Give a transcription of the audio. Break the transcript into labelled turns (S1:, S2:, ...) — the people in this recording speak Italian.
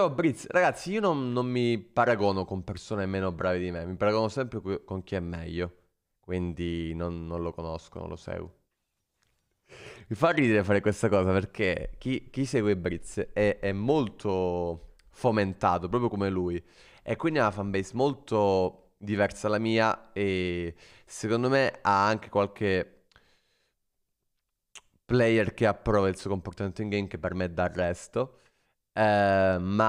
S1: Ciao Briz, ragazzi, io non, non, mi paragono con persone meno brave di me, mi paragono sempre con chi è meglio, quindi non, non lo conosco, non lo seguo. Mi fa ridere fare questa cosa perché chi, chi segue Briz è, è, molto fomentato, proprio come lui, e quindi ha una fanbase molto diversa dalla mia e secondo me ha anche qualche player che approva il suo comportamento in game che per me è da resto, eh, ma...